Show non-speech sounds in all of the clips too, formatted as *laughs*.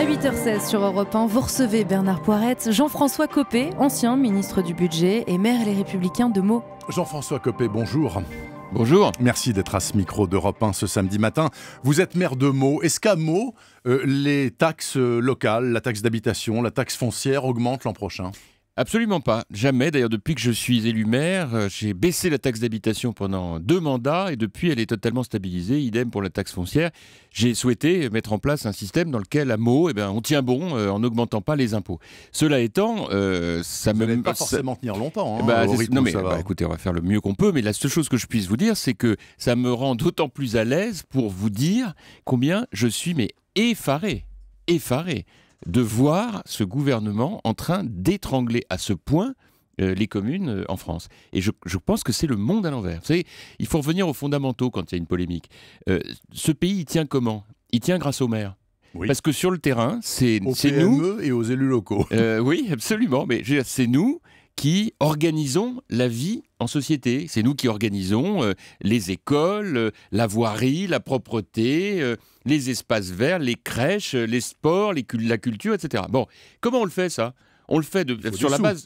À 8h16 sur Europe 1, vous recevez Bernard Poirette, Jean-François Copé, ancien ministre du Budget et maire Les Républicains de Meaux. Jean-François Copé, bonjour. Bonjour. Merci d'être à ce micro d'Europe 1 ce samedi matin. Vous êtes maire de Meaux. Est-ce qu'à Meaux, euh, les taxes locales, la taxe d'habitation, la taxe foncière augmentent l'an prochain Absolument pas, jamais. D'ailleurs, depuis que je suis élu maire, euh, j'ai baissé la taxe d'habitation pendant deux mandats et depuis, elle est totalement stabilisée. Idem pour la taxe foncière. J'ai souhaité mettre en place un système dans lequel, à mot, eh ben, on tient bon euh, en n'augmentant pas les impôts. Cela étant, euh, ça vous me pas forcément tenir longtemps. Hein, bah, non mais, bah, écoutez, on va faire le mieux qu'on peut. Mais la seule chose que je puisse vous dire, c'est que ça me rend d'autant plus à l'aise pour vous dire combien je suis mais effaré, effaré de voir ce gouvernement en train d'étrangler à ce point euh, les communes euh, en France. Et je, pense que c'est le monde à l'envers. Vous savez, il faut revenir aux fondamentaux quand il y a une polémique. Euh, ce pays, il tient comment Il tient grâce aux maires. Parce que sur le terrain, c'est nous. E et aux élus locaux. oui, absolument. Mais c'est nous qui organisons la vie en société. C'est nous qui organisons euh, les écoles, euh, la voirie, la propreté, euh, les espaces verts, les crèches, les sports, la culture, etc. Bon, comment on le fait ça On le fait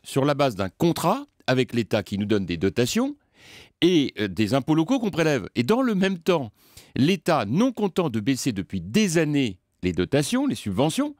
sur la base d'un contrat avec l'État qui nous donne des dotations et des impôts locaux qu'on prélève. Et dans le même temps, l'État, non content de baisser depuis des années les dotations, les subventions,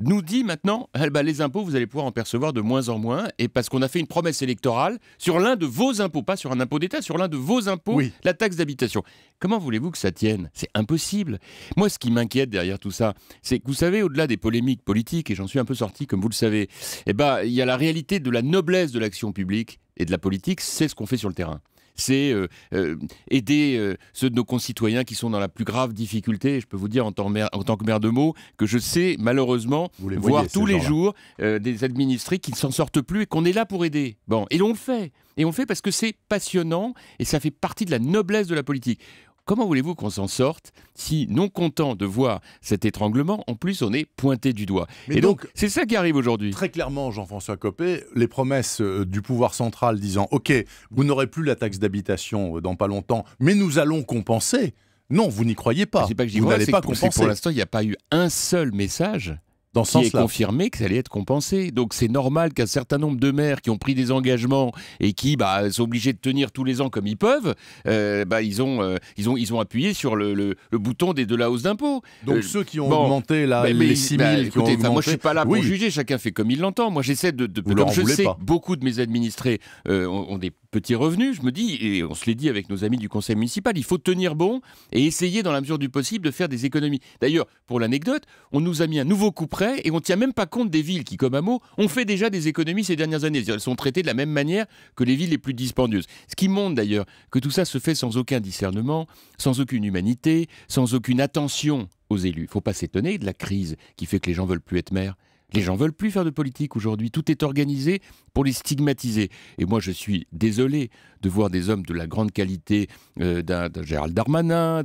nous dit maintenant eh ben, les impôts, vous allez pouvoir en percevoir de moins en moins, et parce qu'on a fait une promesse électorale sur l'un de vos impôts, pas sur un impôt d'État, sur l'un de vos impôts, la taxe d'habitation. Comment voulez-vous que ça tienne C'est impossible. Moi, ce qui m'inquiète derrière tout ça, c'est que vous savez, au-delà des polémiques politiques, et j'en suis un peu sorti, comme vous le savez, eh ben, il y a la réalité de la noblesse de l'action publique et de la politique, c'est ce qu'on fait sur le terrain c'est euh, euh, aider euh, ceux de nos concitoyens qui sont dans la plus grave difficulté. Je peux vous dire en tant, que maire de Meaux que je sais malheureusement voir tous les jours des administrés qui ne s'en sortent plus et qu'on est là pour aider. Bon, et on le fait. Et on le fait parce que c'est passionnant et ça fait partie de la noblesse de la politique. Comment voulez-vous qu'on s'en sorte si, non content de voir cet étranglement, en plus on est pointé du doigt Et donc, c'est ça qui arrive aujourd'hui. Très clairement, Jean-François Copé, les promesses euh, du pouvoir central disant OK, vous n'aurez plus la taxe d'habitation euh, dans pas longtemps, mais nous allons compenser. Non, vous n'y croyez pas. vous n'allez pas compenser. Pour l'instant, il n'y a pas eu un seul message dans ce qui est confirmé que ça allait être compensé. Donc c'est normal qu'un certain nombre de maires qui ont pris des engagements et qui bah, sont obligés de tenir tous les ans comme ils peuvent, euh, bah, ils, ont, euh, ils, ont, ils ont appuyé sur le, bouton des, de la hausse d'impôts. Donc euh, ceux qui ont augmenté là, les 6 000 bah, Moi je suis pas là pour juger, chacun fait comme il l'entend. Moi j'essaie de... comme je sais, beaucoup de mes administrés ont des Petit revenu, je me dis, et on se l'est dit avec nos amis du conseil municipal, il faut tenir bon et essayer dans la mesure du possible de faire des économies. D'ailleurs, pour l'anecdote, on nous a mis un nouveau coup près et on ne tient même pas compte des villes qui, comme mot, ont fait déjà des économies ces dernières années. Elles sont traitées de la même manière que les villes les plus dispendieuses. Ce qui montre d'ailleurs que tout ça se fait sans aucun discernement, sans aucune humanité, sans aucune attention aux élus. Il ne faut pas s'étonner de la crise qui fait que les gens veulent plus être maires. Les gens veulent plus faire de politique aujourd'hui. Tout est organisé pour les stigmatiser. Et moi, je suis désolé de voir des hommes de la grande qualité euh, d'un Gérald Darmanin,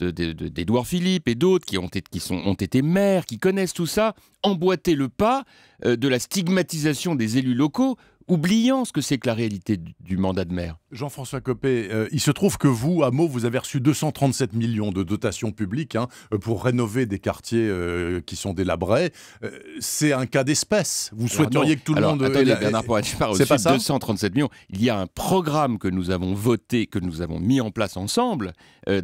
d'Edouard Philippe et d'autres qui, ont, qui ont été maires, qui connaissent tout ça, emboîter le pas euh, de la stigmatisation des élus locaux oubliant ce que c'est que la réalité du mandat de maire. Jean-François Copé, euh, il se trouve que vous, à Meaux, vous avez reçu 237 millions de dotations publiques hein, euh, pour rénover des quartiers euh, qui sont délabrés. c'est un cas d'espèce. Vous souhaiteriez que tout le monde... Attendez, Bernard Poirier, 237 millions. Il y a un programme que nous avons voté, que nous avons mis en place ensemble,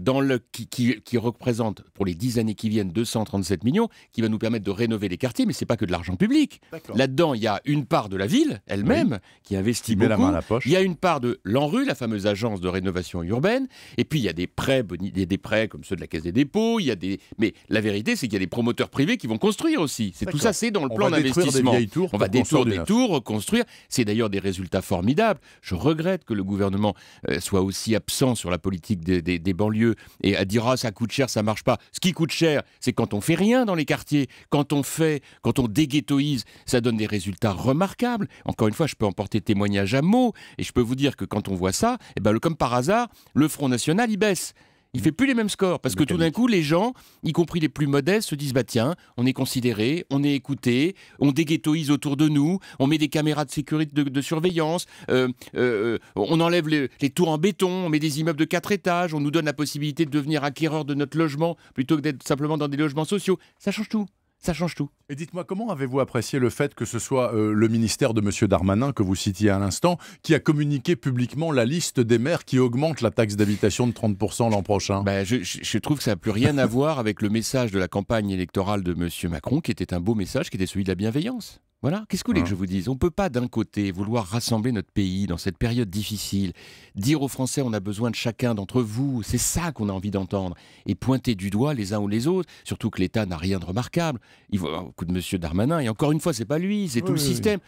dans le, qui, représente pour les dix années qui viennent 237 millions, qui va nous permettre de rénover les quartiers, mais ce n'est pas que de l'argent public. Là-dedans, il y a une part de la ville elle-même, qui investit beaucoup. La main à la poche. Il y a une part de l'ANRU, la fameuse agence de rénovation urbaine, et puis il y a des prêts, des prêts comme ceux de la Caisse des dépôts, il y a des mais la vérité c'est qu'il y a des promoteurs privés qui vont construire aussi. C'est tout ça c'est dans le plan d'investissement. On va détruire des tours, reconstruire. C'est d'ailleurs des résultats formidables. Je regrette que le gouvernement euh, soit aussi absent sur la politique des, banlieues et à dire ah ça coûte cher, ça marche pas. Ce qui coûte cher, c'est quand on fait rien dans les quartiers, quand on fait, quand on déghettoise, ça donne des résultats remarquables. Encore une fois, je peux emporter porter témoignage à mots, et je peux vous dire que quand on voit ça, eh ben, comme par hasard, le Front National, il baisse. Il fait mm. plus les mêmes scores parce que tout d'un coup, les gens, y compris les plus modestes, se disent bah tiens, on est considéré, on est écouté, on déghettoise autour de nous, on met des caméras de sécurité, de, surveillance, euh, euh, euh, on enlève les, tours en béton, on met des immeubles de quatre étages, on nous donne la possibilité de devenir acquéreur de notre logement plutôt que d'être simplement dans des logements sociaux. Ça change tout. Ça change tout. Et dites-moi, comment avez-vous apprécié le fait que ce soit euh, le ministère de M. Darmanin, que vous citiez à l'instant, qui a communiqué publiquement la liste des maires qui augmentent la taxe d'habitation de 30% l'an prochain ben, je, je, trouve que ça n'a plus rien à *laughs* voir avec le message de la campagne électorale de M. Macron, qui était un beau message, qui était celui de la bienveillance. Voilà, qu'est-ce que vous voulez que hein. je vous dise On ne peut pas d'un côté vouloir rassembler notre pays dans cette période difficile, dire aux Français on a besoin de chacun d'entre vous, c'est ça qu'on a envie d'entendre, et pointer du doigt les uns ou les autres, surtout que l'État n'a rien de remarquable. Il voit au coup de Monsieur Darmanin, et encore une fois, c'est pas lui, c'est tout le système.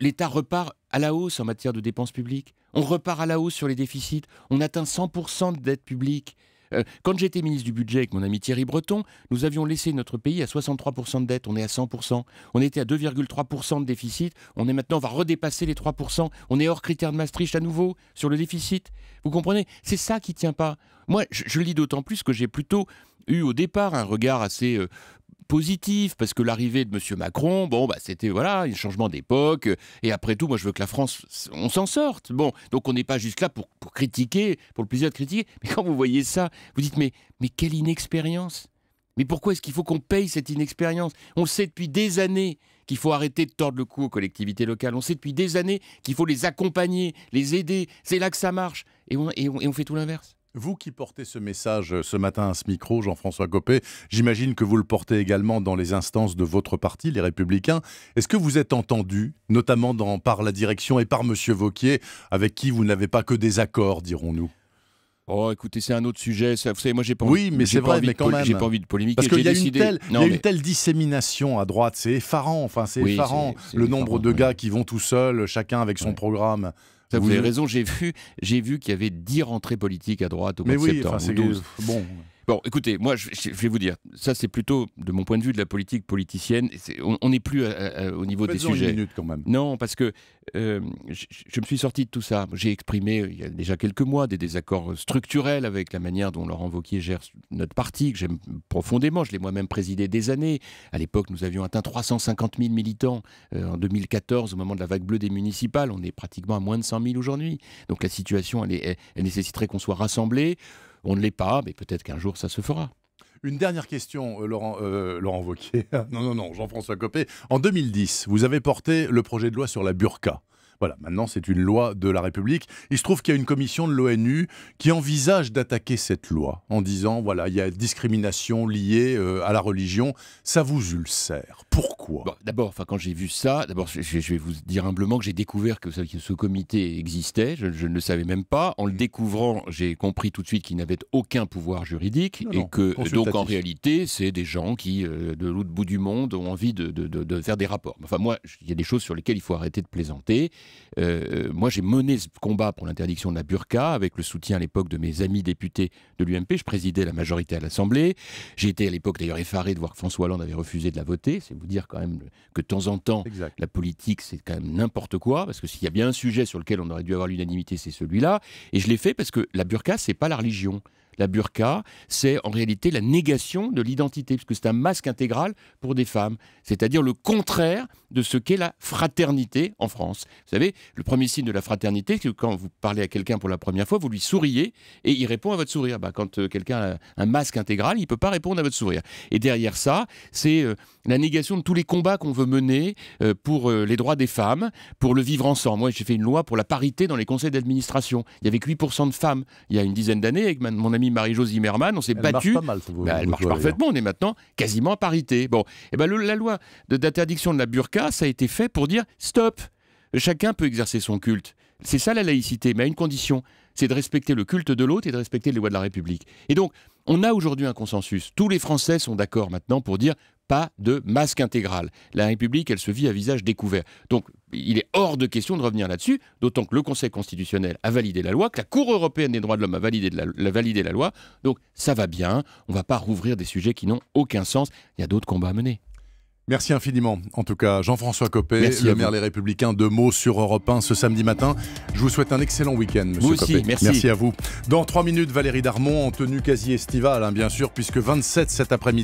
L'État repart à la hausse en matière de dépenses publiques, on repart à la hausse sur les déficits, on atteint 100% de dette publique. Euh, quand j'étais ministre du budget avec mon ami Thierry Breton, nous avions laissé notre pays à 63% de dette, on est à 100%, on était à 2,3% de déficit, on est maintenant, on va redépasser les 3%, on est hors critère de Maastricht à nouveau sur le déficit. Vous comprenez C'est ça qui tient pas. Moi, je, le dis d'autant plus que j'ai plutôt eu au départ un regard assez euh, positif parce que l'arrivée de M. Macron, bon, bah, c'était voilà un changement d'époque. Et après tout, moi, je veux que la France, on s'en sorte. Bon, donc on n'est pas juste là pour, critiquer, pour le plaisir de critiquer. Mais quand vous voyez ça, vous dites mais mais quelle inexpérience Mais pourquoi est-ce qu'il faut qu'on paye cette inexpérience On sait depuis des années qu'il faut arrêter de tordre le cou aux collectivités locales. On sait depuis des années qu'il faut les accompagner, les aider. C'est là que ça marche. et et on fait tout l'inverse. Vous qui portez ce message euh, ce matin à ce micro, Jean-François Copé, j'imagine que vous le portez également dans les instances de votre parti, les Républicains. Est-ce que vous êtes entendu, notamment par la direction et par M. Vauquier, avec qui vous n'avez pas que des accords, dirons-nous Oh, écoutez, c'est un autre sujet. vous savez, moi, j'ai pas. Envie, oui, mais c'est vrai, mais quand même. J'ai pas envie de polémiquer. Parce qu'il y a, une, telle, dissémination à droite, c'est effarant. Enfin, c'est effarant le nombre de gars qui vont tout seuls, chacun avec son programme. Vous, avez raison, j'ai vu, vu qu'il y avait 10 rentrées politiques à droite au mois mais de septembre. 12. Bon. Bon, écoutez, moi, je, vais vous dire, ça, c'est plutôt, de mon point de vue, de la politique politicienne. on n'est plus euh, euh, au niveau des sujets. Une minute quand même. Non, parce que euh, je, me suis sorti de tout ça. J'ai exprimé, il y a déjà quelques mois, des désaccords structurels avec la manière dont Laurent Vauquier gère notre parti, que j'aime profondément. Je l'ai moi-même présidé des années. À l'époque, nous avions atteint 350 000 militants en 2014, au moment de la vague bleue des municipales. On est pratiquement à moins de 100 000 aujourd'hui. Donc la situation, elle, elle nécessiterait qu'on soit rassemblés. On ne l'est pas, mais peut-être qu'un jour ça se fera. Une dernière question, euh, Laurent, euh, Laurent *laughs* non, non, non, Jean-François Copé. En 2010, vous avez porté le projet de loi sur la burqa. Voilà, maintenant c'est une loi de la République. Il se trouve qu'il y a une commission de l'ONU qui envisage d'attaquer cette loi en disant, voilà, il y a discrimination liée euh, à la religion, ça vous ulcère. Pourquoi D'abord, enfin, quand j'ai vu ça, d'abord, je, vais vous dire humblement que j'ai découvert que ce, comité existait, je, ne le savais même pas. En le mm. découvrant, j'ai compris tout de suite qu'il n'avait aucun pouvoir juridique et que donc en réalité, c'est des gens qui, euh, de l'autre bout du monde, ont envie de faire des rapports. Enfin, moi, il y a des choses sur lesquelles il faut arrêter de plaisanter. Euh, moi, j'ai mené ce combat pour l'interdiction de la burqa avec le soutien à l'époque de mes amis députés de l'UMP. Je présidais la majorité à l'Assemblée. J'ai été à l'époque d'ailleurs effaré de voir que François Hollande avait refusé de la voter. C'est vous dire quand même que de temps en temps, la politique, c'est quand même n'importe quoi. Parce que s'il y a bien un sujet sur lequel on aurait dû avoir l'unanimité, c'est celui-là. Et je l'ai fait parce que la burqa, c'est pas la religion la burqa, c'est en réalité la négation de l'identité, puisque c'est un masque intégral pour des femmes, c'est-à-dire le contraire de ce qu'est la fraternité en France. Vous savez, le premier signe de la fraternité, c'est que quand vous parlez à quelqu'un pour la première fois, vous lui souriez et il répond à votre sourire. Bah, quand euh, quelqu'un a un masque intégral, il ne peut pas répondre à votre sourire. Et derrière ça, c'est euh, la négation de tous les combats qu'on veut mener euh, pour les droits des femmes, pour le vivre ensemble. Moi, j'ai fait une loi pour la parité dans les conseils d'administration. Il y avait que 8% de femmes il y a une dizaine d'années avec mon ami marie josie Merman, on s'est battu. Marche mal, elle marche bah, parfaitement, hein. on est maintenant quasiment à parité. Bon, et eh ben la loi d'interdiction de la burqa, ça a été fait pour dire stop, chacun peut exercer son culte. C'est ça la laïcité, mais à une condition, c'est de respecter le culte de l'autre et de respecter les lois de la République. Et donc, on a aujourd'hui un consensus. Tous les Français sont d'accord maintenant pour dire pas de masque intégral. La République, elle se vit à visage découvert. Donc, il est hors de question de revenir là-dessus, d'autant que le Conseil constitutionnel a validé la loi, que la Cour européenne des droits de l'homme a validé la, validé la loi. Donc, ça va bien. On ne va pas rouvrir des sujets qui n'ont aucun sens. Il y a d'autres combats à mener. Merci infiniment. En tout cas, Jean-François Copé, le maire Les Républicains, deux mots sur Europe 1 ce samedi matin. Je vous souhaite un excellent week-end, monsieur Copé. merci. à vous. Dans trois minutes, Valérie Darmon en tenue quasi estivale, hein, bien sûr, puisque 27 cet après-midi.